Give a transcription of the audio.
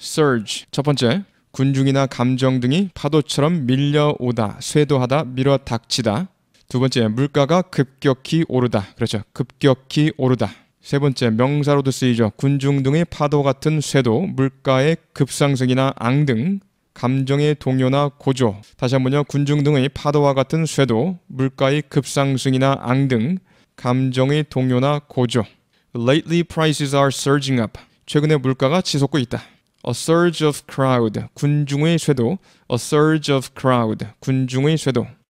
surge 첫 번째 군중이나 감정 등이 파도처럼 밀려오다, 쇄도하다, 밀어닥치다. 두 번째, 물가가 급격히 오르다. 그렇죠. 급격히 오르다. 세 번째, 명사로도 쓰이죠. 군중 등의 파도 같은 쇄도, 물가의 급상승이나 앙등, 감정의 동요나 고조. 다시 한번요. 군중 등의 파도와 같은 쇄도, 물가의 급상승이나 앙등, 감정의 동요나 고조. Lately prices are surging up. 최근에 물가가 치솟고 있다. A surge of crowd, 군중의 쇄도. A surge of crowd, 군중의 쇄도.